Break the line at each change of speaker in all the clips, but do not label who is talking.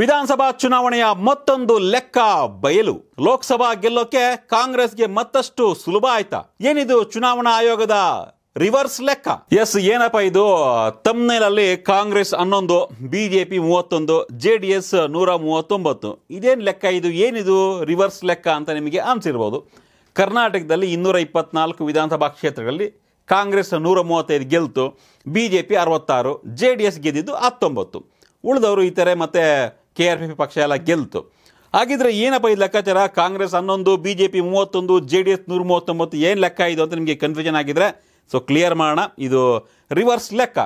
ವಿಧಾನಸಭಾ ಚುನಾವಣೆಯ ಮತ್ತೊಂದು ಲೆಕ್ಕ ಬಯಲು ಲೋಕಸಭಾ ಗೆಲ್ಲೋಕೆ ಕಾಂಗ್ರೆಸ್ಗೆ ಮತ್ತಷ್ಟು ಸುಲಭ ಆಯ್ತಾ ಏನಿದು ಚುನಾವಣಾ ಆಯೋಗದ ರಿವರ್ಸ್ ಲೆಕ್ಕ ಎಸ್ ಏನಪ್ಪ ಇದು ತಮ್ನೇಲಲ್ಲಿ ಕಾಂಗ್ರೆಸ್ ಹನ್ನೊಂದು ಬಿಜೆಪಿ ಮೂವತ್ತೊಂದು ಜೆ ಡಿ ಎಸ್ ನೂರ ಮೂವತ್ತೊಂಬತ್ತು ಇದೇನು ಲೆಕ್ಕ ಇದು ಏನಿದು ರಿವರ್ಸ್ ಲೆಕ್ಕ ಅಂತ ನಿಮಗೆ ಅನಿಸಿರ್ಬೋದು ಕರ್ನಾಟಕದಲ್ಲಿ ಇನ್ನೂರ ಇಪ್ಪತ್ನಾಲ್ಕು ವಿಧಾನಸಭಾ ಕ್ಷೇತ್ರಗಳಲ್ಲಿ ಕಾಂಗ್ರೆಸ್ ನೂರ ಮೂವತ್ತೈದು ಗೆಲ್ತು ಬಿ ಜೆ ಪಿ ಅರವತ್ತಾರು ಜೆ ಡಿ ಎಸ್ ಗೆದ್ದಿದ್ದು ಹತ್ತೊಂಬತ್ತು ಉಳಿದವರು ಈ ಥರ ಮತ್ತು ಕೆ ಆರ್ ಪಿ ಪಿ ಪಕ್ಷ ಎಲ್ಲ ಗೆಲ್ತು ಹಾಗಿದ್ರೆ ಏನಪ್ಪ ಇದು ಲೆಕ್ಕಾಚಾರ ಕಾಂಗ್ರೆಸ್ ಹನ್ನೊಂದು ಬಿ ಜೆ ಪಿ ಮೂವತ್ತೊಂದು ಜೆ ಡಿ ಎಸ್ ನೂರ ಮೂವತ್ತೊಂಬತ್ತು ಏನು ಲೆಕ್ಕ ಇದು ಅಂತ ನಿಮಗೆ ಕನ್ಫ್ಯೂಷನ್ ಆಗಿದ್ರೆ ಸೊ ಕ್ಲಿಯರ್ ಮಾಡೋಣ ಇದು ರಿವರ್ಸ್ ಲೆಕ್ಕ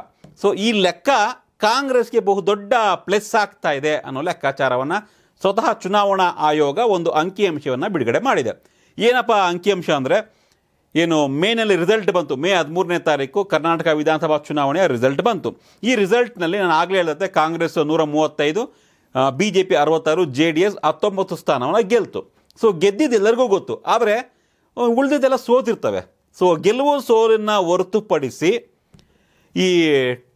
ಸೊ ಈ ಲೆಕ್ಕ ಕಾಂಗ್ರೆಸ್ಗೆ ಬಹುದೊಡ್ಡ ಪ್ಲಸ್ ಆಗ್ತಾ ಇದೆ ಅನ್ನೋ ಲೆಕ್ಕಾಚಾರವನ್ನು ಸ್ವತಃ ಚುನಾವಣಾ ಆಯೋಗ ಒಂದು ಅಂಕಿಅಂಶವನ್ನು ಬಿಡುಗಡೆ ಮಾಡಿದೆ ಏನಪ್ಪ ಅಂಕಿಅಂಶ ಅಂದರೆ ಏನು ಮೇನಲ್ಲಿ ರಿಸಲ್ಟ್ ಬಂತು ಮೇ ಹದಿಮೂರನೇ ತಾರೀಕು ಕರ್ನಾಟಕ ವಿಧಾನಸಭಾ ಚುನಾವಣೆಯ ರಿಸಲ್ಟ್ ಬಂತು ಈ ರಿಸಲ್ಟ್ನಲ್ಲಿ ನಾನು ಆಗಲೇ ಹೇಳಿದಂತೆ ಕಾಂಗ್ರೆಸ್ ನೂರ ಮೂವತ್ತೈದು ಬಿ ಜೆ ಪಿ ಅರವತ್ತಾರು ಜೆ ಡಿ ಎಸ್ ಹತ್ತೊಂಬತ್ತು ಸ್ಥಾನವನ್ನು ಗೆಲ್ತು ಸೊ ಗೆದ್ದಿದ್ದು ಎಲ್ಲರಿಗೂ ಗೊತ್ತು ಆದರೆ ಉಳಿದಿದ್ದೆಲ್ಲ ಸೋತಿರ್ತವೆ ಸೊ ಗೆಲುವು ಸೋಲನ್ನು ಹೊರತುಪಡಿಸಿ ಈ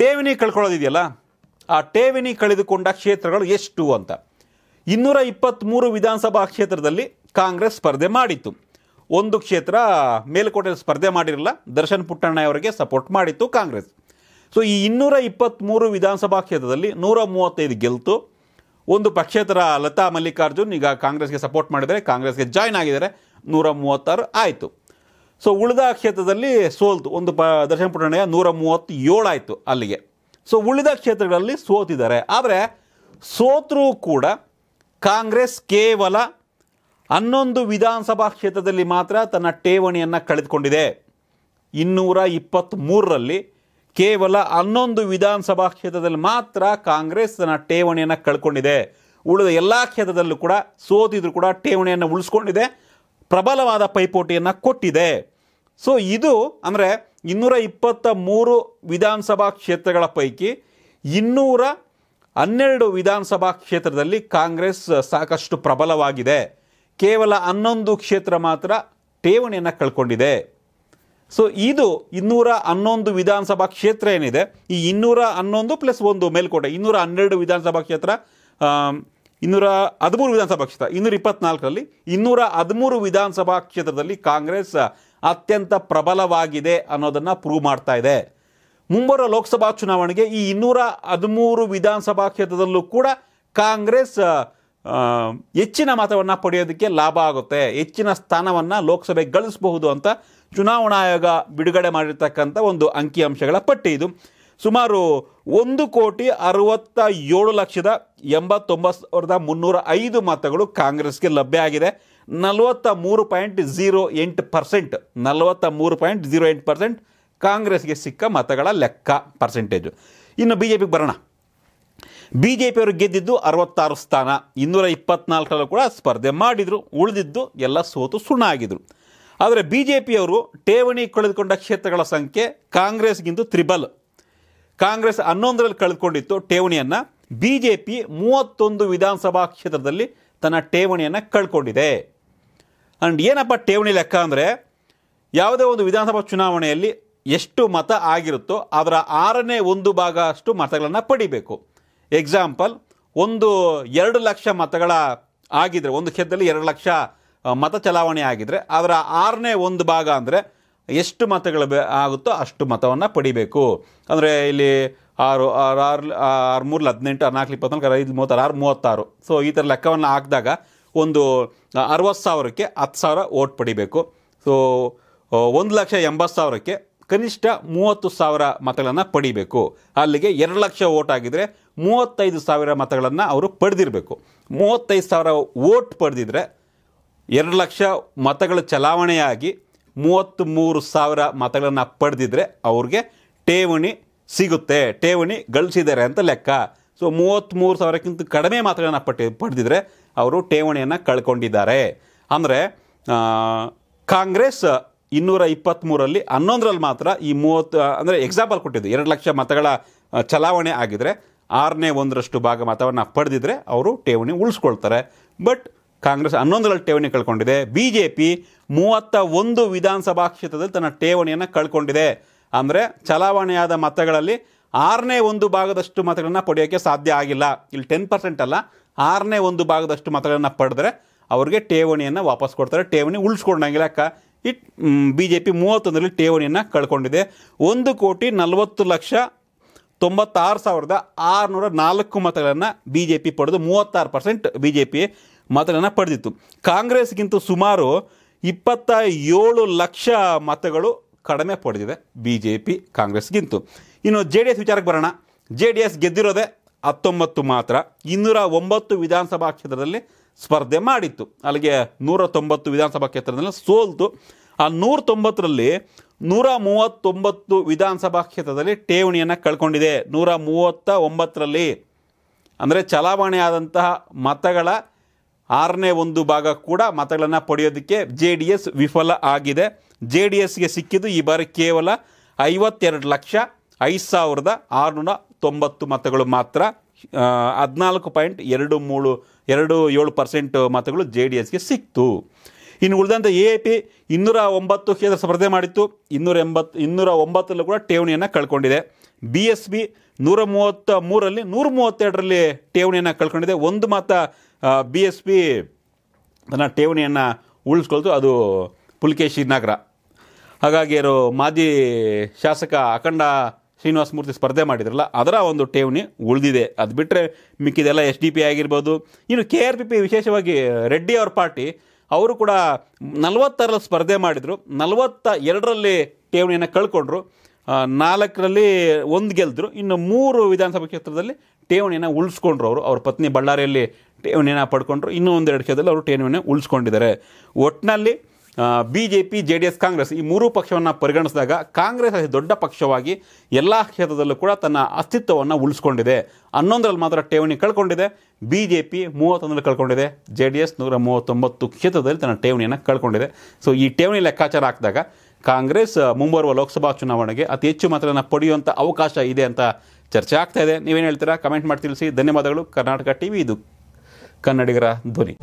ಠೇವಣಿ ಕಳ್ಕೊಳ್ಳೋದಿದೆಯಲ್ಲ ಆ ಠೇವಣಿ ಕಳೆದುಕೊಂಡ ಕ್ಷೇತ್ರಗಳು ಎಷ್ಟು ಅಂತ ಇನ್ನೂರ ಇಪ್ಪತ್ತ್ಮೂರು ವಿಧಾನಸಭಾ ಕ್ಷೇತ್ರದಲ್ಲಿ ಕಾಂಗ್ರೆಸ್ ಸ್ಪರ್ಧೆ ಮಾಡಿತ್ತು ಒಂದು ಕ್ಷೇತ್ರ ಮೇಲುಕೋಟೆಯಲ್ಲಿ ಸ್ಪರ್ಧೆ ಮಾಡಿರಲಿಲ್ಲ ದರ್ಶನ್ ಪುಟ್ಟಣ್ಣಾಯವರಿಗೆ ಸಪೋರ್ಟ್ ಮಾಡಿತ್ತು ಕಾಂಗ್ರೆಸ್ ಸೊ ಈ ಇನ್ನೂರ ಇಪ್ಪತ್ತ್ಮೂರು ವಿಧಾನಸಭಾ ಕ್ಷೇತ್ರದಲ್ಲಿ ನೂರ ಮೂವತ್ತೈದು ಗೆಲ್ತು ಒಂದು ಪಕ್ಷೇತರ ಲತಾ ಮಲ್ಲಿಕಾರ್ಜುನ್ ಈಗ ಕಾಂಗ್ರೆಸ್ಗೆ ಸಪೋರ್ಟ್ ಮಾಡಿದರೆ ಕಾಂಗ್ರೆಸ್ಗೆ ಜಾಯ್ನ್ ಆಗಿದ್ದಾರೆ ನೂರ ಮೂವತ್ತಾರು ಆಯಿತು ಸೊ ಉಳಿದ ಕ್ಷೇತ್ರದಲ್ಲಿ ಸೋಲ್ತು ಒಂದು ಪ ದರ್ಶನ ಪುಟ್ಟಣಯ್ಯ ನೂರ ಮೂವತ್ತೇಳು ಆಯಿತು ಅಲ್ಲಿಗೆ ಸೊ ಉಳಿದ ಕ್ಷೇತ್ರಗಳಲ್ಲಿ ಸೋತಿದ್ದಾರೆ ಆದರೆ ಸೋತ್ರೂ ಕೂಡ ಕಾಂಗ್ರೆಸ್ ಕೇವಲ ಹನ್ನೊಂದು ವಿಧಾನಸಭಾ ಕ್ಷೇತ್ರದಲ್ಲಿ ಮಾತ್ರ ತನ್ನ ಠೇವಣಿಯನ್ನು ಕಳೆದುಕೊಂಡಿದೆ ಇನ್ನೂರ ಇಪ್ಪತ್ತ್ಮೂರರಲ್ಲಿ ಕೇವಲ ಹನ್ನೊಂದು ವಿಧಾನಸಭಾ ಕ್ಷೇತ್ರದಲ್ಲಿ ಮಾತ್ರ ಕಾಂಗ್ರೆಸ್ ತನ್ನ ಠೇವಣಿಯನ್ನು ಕಳ್ಕೊಂಡಿದೆ ಉಳಿದ ಎಲ್ಲ ಕ್ಷೇತ್ರದಲ್ಲೂ ಕೂಡ ಸೋತಿದ್ರು ಕೂಡ ಠೇವಣಿಯನ್ನು ಉಳಿಸ್ಕೊಂಡಿದೆ ಪ್ರಬಲವಾದ ಪೈಪೋಟಿಯನ್ನು ಕೊಟ್ಟಿದೆ ಸೊ ಇದು ಅಂದರೆ ಇನ್ನೂರ ಇಪ್ಪತ್ತ ಮೂರು ವಿಧಾನಸಭಾ ಕ್ಷೇತ್ರಗಳ ಪೈಕಿ ಇನ್ನೂರ ಹನ್ನೆರಡು ವಿಧಾನಸಭಾ ಕ್ಷೇತ್ರದಲ್ಲಿ ಕಾಂಗ್ರೆಸ್ ಸಾಕಷ್ಟು ಪ್ರಬಲವಾಗಿದೆ ಕೇವಲ ಹನ್ನೊಂದು ಕ್ಷೇತ್ರ ಮಾತ್ರ ಠೇವಣಿಯನ್ನು ಕಳ್ಕೊಂಡಿದೆ ಸೊ ಇದು ಇನ್ನೂರ ಹನ್ನೊಂದು ವಿಧಾನಸಭಾ ಕ್ಷೇತ್ರ ಏನಿದೆ ಈ ಇನ್ನೂರ ಹನ್ನೊಂದು ಪ್ಲಸ್ ಒಂದು ಮೇಲ್ಕೋಟೆ ಇನ್ನೂರ ಹನ್ನೆರಡು ವಿಧಾನಸಭಾ ಕ್ಷೇತ್ರ ಇನ್ನೂರ ಹದಿಮೂರು ವಿಧಾನಸಭಾ ಕ್ಷೇತ್ರ ಇನ್ನೂರ ಇಪ್ಪತ್ನಾಲ್ಕರಲ್ಲಿ ಇನ್ನೂರ ಹದಿಮೂರು ವಿಧಾನಸಭಾ ಕ್ಷೇತ್ರದಲ್ಲಿ ಕಾಂಗ್ರೆಸ್ ಅತ್ಯಂತ ಪ್ರಬಲವಾಗಿದೆ ಅನ್ನೋದನ್ನು ಪ್ರೂವ್ ಮಾಡ್ತಾ ಇದೆ ಮುಂಬರುವ ಲೋಕಸಭಾ ಚುನಾವಣೆಗೆ ಈ ಇನ್ನೂರ ಹದಿಮೂರು ವಿಧಾನಸಭಾ ಕ್ಷೇತ್ರದಲ್ಲೂ ಕೂಡ ಕಾಂಗ್ರೆಸ್ ಹೆಚ್ಚಿನ ಮತವನ್ನು ಪಡೆಯೋದಕ್ಕೆ ಲಾಭ ಆಗುತ್ತೆ ಹೆಚ್ಚಿನ ಸ್ಥಾನವನ್ನು ಲೋಕಸಭೆಗೆ ಗಳಿಸಬಹುದು ಅಂತ ಚುನಾವಣಾ ಆಯೋಗ ಬಿಡುಗಡೆ ಮಾಡಿರ್ತಕ್ಕಂಥ ಒಂದು ಅಂಕಿಅಂಶಗಳ ಪಟ್ಟಿ ಇದು ಸುಮಾರು ಒಂದು ಕೋಟಿ ಅರವತ್ತ ಏಳು ಲಕ್ಷದ ಎಂಬತ್ತೊಂಬತ್ತು ಸಾವಿರದ ಮುನ್ನೂರ ಐದು ಮತಗಳು ಕಾಂಗ್ರೆಸ್ಗೆ ಲಭ್ಯ ಆಗಿದೆ ನಲವತ್ತ ಮೂರು ಪಾಯಿಂಟ್ ಝೀರೋ ಎಂಟು ಪರ್ಸೆಂಟ್ ನಲವತ್ತ ಮೂರು ಪಾಯಿಂಟ್ ಜೀರೋ ಎಂಟು ಪರ್ಸೆಂಟ್ ಕಾಂಗ್ರೆಸ್ಗೆ ಸಿಕ್ಕ ಮತಗಳ ಲೆಕ್ಕ ಪರ್ಸೆಂಟೇಜು ಇನ್ನು ಬಿ ಜೆ ಪಿಗೆ ಬರೋಣ ಬಿ ಜೆ ಪಿಯವರು ಗೆದ್ದಿದ್ದು ಅರವತ್ತಾರು ಸ್ಥಾನ ಇನ್ನೂರ ಇಪ್ಪತ್ನಾಲ್ಕರಲ್ಲೂ ಕೂಡ ಸ್ಪರ್ಧೆ ಮಾಡಿದರು ಉಳಿದಿದ್ದು ಎಲ್ಲ ಸೋತು ಸುಣ್ಣ ಆಗಿದ್ರು ಆದರೆ ಬಿ ಜೆ ಪಿಯವರು ಠೇವಣಿ ಕಳೆದುಕೊಂಡ ಕ್ಷೇತ್ರಗಳ ಸಂಖ್ಯೆ ಕಾಂಗ್ರೆಸ್ಗಿಂದು ತ್ರಿಬಲ್ ಕಾಂಗ್ರೆಸ್ ಹನ್ನೊಂದರಲ್ಲಿ ಕಳೆದುಕೊಂಡಿತ್ತು ಠೇವಣಿಯನ್ನು ಬಿ ಜೆ ಪಿ ಮೂವತ್ತೊಂದು ವಿಧಾನಸಭಾ ಕ್ಷೇತ್ರದಲ್ಲಿ ತನ್ನ ಠೇವಣಿಯನ್ನು ಕಳ್ಕೊಂಡಿದೆ ಅಂಡ್ ಏನಪ್ಪ ಠೇವಣಿ ಲೆಕ್ಕ ಅಂದರೆ ಯಾವುದೇ ಒಂದು ವಿಧಾನಸಭಾ ಚುನಾವಣೆಯಲ್ಲಿ ಎಷ್ಟು ಮತ ಆಗಿರುತ್ತೋ ಅದರ ಆರನೇ ಒಂದು ಭಾಗ ಅಷ್ಟು ಮತಗಳನ್ನು ಪಡಿಬೇಕು ಎಕ್ಸಾಂಪಲ್ ಒಂದು ಎರಡು ಲಕ್ಷ ಮತಗಳ ಆಗಿದ್ದರೆ ಒಂದು ಕ್ಷೇತ್ರದಲ್ಲಿ ಎರಡು ಲಕ್ಷ ಮತ ಚಲಾವಣೆ ಆಗಿದ್ದರೆ ಅದರ ಆರನೇ ಒಂದು ಭಾಗ ಅಂದರೆ ಎಷ್ಟು ಮತಗಳು ಬೆ ಆಗುತ್ತೋ ಅಷ್ಟು ಮತವನ್ನು ಪಡಿಬೇಕು ಅಂದರೆ ಇಲ್ಲಿ ಆರು ಆರು ಆರು ಆರು ಮೂರಲ್ಲಿ ಹದಿನೆಂಟು ಆರು ನಾಲ್ಕು ಇಪ್ಪತ್ನಾಲ್ಕು ಐದು ಮೂವತ್ತಾರು ಆರು ಮೂವತ್ತಾರು ಸೊ ಈ ಥರ ಲೆಕ್ಕವನ್ನು ಹಾಕಿದಾಗ ಒಂದು ಅರವತ್ತು ಸಾವಿರಕ್ಕೆ ಹತ್ತು ಸಾವಿರ ಓಟ್ ಪಡಿಬೇಕು ಸೊ ಒಂದು ಲಕ್ಷ ಎಂಬತ್ತು ಸಾವಿರಕ್ಕೆ ಕನಿಷ್ಠ ಮೂವತ್ತು ಸಾವಿರ ಮತಗಳನ್ನು ಪಡಿಬೇಕು ಅಲ್ಲಿಗೆ ಎರಡು ಲಕ್ಷ ಓಟ್ ಆಗಿದ್ದರೆ ಮೂವತ್ತೈದು ಸಾವಿರ ಮತಗಳನ್ನು ಅವರು ಪಡೆದಿರಬೇಕು ಮೂವತ್ತೈದು ಸಾವಿರ ಓಟ್ ಪಡೆದಿದ್ರೆ ಎರಡು ಲಕ್ಷ ಮತಗಳ ಚಲಾವಣೆಯಾಗಿ ಮೂವತ್ತು ಮೂರು ಸಾವಿರ ಮತಗಳನ್ನು ಪಡೆದಿದ್ರೆ ಅವ್ರಿಗೆ ಠೇವಣಿ ಸಿಗುತ್ತೆ ಠೇವಣಿ ಗಳಿಸಿದ್ದಾರೆ ಅಂತ ಲೆಕ್ಕ ಸೊ ಮೂವತ್ತ್ಮೂರು ಸಾವಿರಕ್ಕಿಂತ ಕಡಿಮೆ ಮತಗಳನ್ನು ಪಟ್ಟಿ ಪಡೆದಿದ್ರೆ ಅವರು ಠೇವಣಿಯನ್ನು ಕಳ್ಕೊಂಡಿದ್ದಾರೆ ಅಂದರೆ ಕಾಂಗ್ರೆಸ್ ಇನ್ನೂರ ಇಪ್ಪತ್ತ್ಮೂರಲ್ಲಿ ಹನ್ನೊಂದರಲ್ಲಿ ಮಾತ್ರ ಈ ಮೂವತ್ತು ಅಂದರೆ ಎಕ್ಸಾಂಪಲ್ ಕೊಟ್ಟಿದ್ದು ಎರಡು ಲಕ್ಷ ಮತಗಳ ಚಲಾವಣೆ ಆಗಿದರೆ ಆರನೇ ಒಂದರಷ್ಟು ಭಾಗ ಮತವನ್ನು ಪಡೆದಿದ್ದರೆ ಅವರು ಠೇವಣಿ ಉಳಿಸ್ಕೊಳ್ತಾರೆ ಬಟ್ ಕಾಂಗ್ರೆಸ್ ಹನ್ನೊಂದರಲ್ಲಿ ಠೇವಣಿ ಕಳ್ಕೊಂಡಿದೆ ಬಿ ಜೆ ಪಿ ಮೂವತ್ತ ಒಂದು ವಿಧಾನಸಭಾ ಕ್ಷೇತ್ರದಲ್ಲಿ ತನ್ನ ಠೇವಣಿಯನ್ನು ಕಳ್ಕೊಂಡಿದೆ ಅಂದರೆ ಚಲಾವಣೆಯಾದ ಮತಗಳಲ್ಲಿ ಆರನೇ ಒಂದು ಭಾಗದಷ್ಟು ಮತಗಳನ್ನು ಪಡೆಯೋಕ್ಕೆ ಸಾಧ್ಯ ಆಗಿಲ್ಲ ಇಲ್ಲಿ ಟೆನ್ ಪರ್ಸೆಂಟ್ ಅಲ್ಲ ಆರನೇ ಒಂದು ಭಾಗದಷ್ಟು ಮತಗಳನ್ನು ಪಡೆದ್ರೆ ಅವ್ರಿಗೆ ಠೇವಣಿಯನ್ನು ವಾಪಸ್ ಕೊಡ್ತಾರೆ ಠೇವಣಿ ಉಳಿಸ್ಕೊಂಡಂಗಿಲ್ಲ ಅಕ್ಕ ಇಟ್ ಬಿ ಜೆ ಪಿ ಮೂವತ್ತೊಂದರಲ್ಲಿ ಠೇವಣಿಯನ್ನು ಕಳ್ಕೊಂಡಿದೆ ಒಂದು ಕೋಟಿ ನಲವತ್ತು ಲಕ್ಷ ತೊಂಬತ್ತಾರು ಸಾವಿರದ ಆರುನೂರ ನಾಲ್ಕು ಮತಗಳನ್ನು ಬಿ ಜೆ ಪಿ ಪಡೆದು ಮೂವತ್ತಾರು ಪರ್ಸೆಂಟ್ ಬಿ ಜೆ ಪಿ ಮತಗಳನ್ನು ಪಡೆದಿತ್ತು ಕಾಂಗ್ರೆಸ್ಗಿಂತ ಸುಮಾರು ಇಪ್ಪತ್ತ ಏಳು ಲಕ್ಷ ಮತಗಳು ಕಡಿಮೆ ಪಡೆದಿದೆ ಬಿ ಜೆ ಪಿ ಕಾಂಗ್ರೆಸ್ಗಿಂತೂ ಇನ್ನು ಜೆ ಡಿ ಎಸ್ ವಿಚಾರಕ್ಕೆ ಬರೋಣ ಜೆ ಡಿ ಎಸ್ ಗೆದ್ದಿರೋದೆ ಹತ್ತೊಂಬತ್ತು ಮಾತ್ರ ಇನ್ನೂರ ಒಂಬತ್ತು ವಿಧಾನಸಭಾ ಕ್ಷೇತ್ರದಲ್ಲಿ ಸ್ಪರ್ಧೆ ಮಾಡಿತ್ತು ಅಲ್ಲಿಗೆ ನೂರ ತೊಂಬತ್ತು ವಿಧಾನಸಭಾ ಕ್ಷೇತ್ರದಲ್ಲಿ ಸೋಲ್ತು ಆ ನೂರ ತೊಂಬತ್ತರಲ್ಲಿ ನೂರ ಮೂವತ್ತೊಂಬತ್ತು ವಿಧಾನಸಭಾ ಕ್ಷೇತ್ರದಲ್ಲಿ ಠೇವಣಿಯನ್ನು ಕಳ್ಕೊಂಡಿದೆ ನೂರ ಮೂವತ್ತ ಒಂಬತ್ತರಲ್ಲಿ ಅಂದರೆ ಚಲಾವಣೆ ಆದಂತಹ ಮತಗಳ ಆರನೇ ಒಂದು ಭಾಗ ಕೂಡ ಮತಗಳನ್ನು ಪಡೆಯೋದಕ್ಕೆ ಜೆ ಡಿ ಎಸ್ ವಿಫಲ ಆಗಿದೆ ಜೆ ಡಿ ಎಸ್ಗೆ ಸಿಕ್ಕಿದ್ದು ಈ ಬಾರಿ ಕೇವಲ ಐವತ್ತೆರಡು ಲಕ್ಷ ಐದು ಸಾವಿರದ ಆರುನೂರ ತೊಂಬತ್ತು ಮತಗಳು ಮಾತ್ರ ಹದಿನಾಲ್ಕು ಪಾಯಿಂಟ್ ಎರಡು ಮೂರು ಎರಡು ಏಳು ಪರ್ಸೆಂಟ್ ಮತಗಳು ಜೆ ಡಿ ಎಸ್ಗೆ ಸಿಕ್ತು ಇನ್ನು ಉಳಿದಂಥ ಎ ಪಿ ಇನ್ನೂರ ಒಂಬತ್ತು ಕ್ಷೇತ್ರ ಸ್ಪರ್ಧೆ ಮಾಡಿತ್ತು ಇನ್ನೂರ ಎಂಬತ್ತು ಇನ್ನೂರ ಒಂಬತ್ತರಲ್ಲೂ ಕೂಡ ಠೇವಣಿಯನ್ನು ಕಳ್ಕೊಂಡಿದೆ ಬಿ ಎಸ್ ಬಿ ನೂರ ಮೂವತ್ತ ಮೂರಲ್ಲಿ ನೂರ ಮೂವತ್ತೆರಡರಲ್ಲಿ ಠೇವಣಿಯನ್ನು ಕಳ್ಕೊಂಡಿದೆ ಒಂದು ಮಾತ ಬಿ ಎಸ್ ಪಿ ತನ್ನ ಠೇವಣಿಯನ್ನು ಉಳಿಸ್ಕೊಳ್ತು ಅದು ಪುಲ್ಕೇಶಿ ನಗರ ಹಾಗಾಗಿ ಅವರು ಮಾಜಿ ಶಾಸಕ ಅಖಂಡ ಮೂರ್ತಿ ಸ್ಪರ್ಧೆ ಮಾಡಿದ್ರಲ್ಲ ಅದರ ಒಂದು ಠೇವಣಿ ಉಳಿದಿದೆ ಅದು ಬಿಟ್ಟರೆ ಮಿಕ್ಕಿದೆಲ್ಲ ಎಸ್ ಡಿ ಪಿ ಆಗಿರ್ಬೋದು ಇನ್ನು ಕೆ ಆರ್ ಪಿ ಪಿ ವಿಶೇಷವಾಗಿ ರೆಡ್ಡಿ ಅವ್ರ ಪಾರ್ಟಿ ಅವರು ಕೂಡ ನಲವತ್ತಾರರಲ್ಲಿ ಸ್ಪರ್ಧೆ ಮಾಡಿದರು ನಲವತ್ತ ಎರಡರಲ್ಲಿ ಠೇವಣಿಯನ್ನು ಕಳ್ಕೊಂಡ್ರು ನಾಲ್ಕರಲ್ಲಿ ಒಂದು ಗೆಲ್ದ್ರು ಇನ್ನು ಮೂರು ವಿಧಾನಸಭಾ ಕ್ಷೇತ್ರದಲ್ಲಿ ಠೇವಣಿಯನ್ನು ಉಳಿಸ್ಕೊಂಡ್ರು ಅವರು ಅವ್ರ ಪತ್ನಿ ಬಳ್ಳಾರಿಯಲ್ಲಿ ಠೇವಣಿಯನ್ನು ಪಡ್ಕೊಂಡ್ರು ಇನ್ನೂ ಒಂದೆರಡು ಕ್ಷೇತ್ರದಲ್ಲಿ ಅವರು ಠೇವಣಿಯನ್ನು ಉಳಿಸ್ಕೊಂಡಿದ್ದಾರೆ ಒಟ್ಟಿನಲ್ಲಿ B J P J D S Congress ಈ ಮೂರೂ ಪಕ್ಷವನ್ನು ಪರಿಗಣಿಸಿದಾಗ ಕಾಂಗ್ರೆಸ್ ಅತಿ ದೊಡ್ಡ ಪಕ್ಷವಾಗಿ ಎಲ್ಲ ಕ್ಷೇತ್ರದಲ್ಲೂ ಕೂಡ ತನ್ನ ಅಸ್ತಿತ್ವವನ್ನು ಉಳಿಸ್ಕೊಂಡಿದೆ ಹನ್ನೊಂದರಲ್ಲಿ ಮಾತ್ರ ಠೇವಣಿ ಕಳ್ಕೊಂಡಿದೆ ಬಿ ಜೆ ಪಿ ಮೂವತ್ತೊಂದರಲ್ಲಿ ಕಳ್ಕೊಂಡಿದೆ ಜೆ ಡಿ ಎಸ್ ನೂರ ಮೂವತ್ತೊಂಬತ್ತು ಕ್ಷೇತ್ರದಲ್ಲಿ ತನ್ನ ಠೇವಣಿಯನ್ನು ಕಳ್ಕೊಂಡಿದೆ ಸೊ ಈ ಠೇವಣಿ ಲೆಕ್ಕಾಚಾರ ಹಾಕಿದಾಗ ಕಾಂಗ್ರೆಸ್ ಮುಂಬರುವ ಲೋಕಸಭಾ ಚುನಾವಣೆಗೆ ಅತಿ ಹೆಚ್ಚು ಮಾತ್ರನ ಪಡೆಯುವಂಥ ಅವಕಾಶ ಇದೆ ಅಂತ ಚರ್ಚೆ ಆಗ್ತಾ ಇದೆ ನೀವೇನು ಹೇಳ್ತೀರಾ ಕಮೆಂಟ್ ಮಾಡಿ ತಿಳಿಸಿ ಧನ್ಯವಾದಗಳು ಕರ್ನಾಟಕ ಟಿ ವಿ ಇದು ಕನ್ನಡಿಗರ ಧ್ವನಿ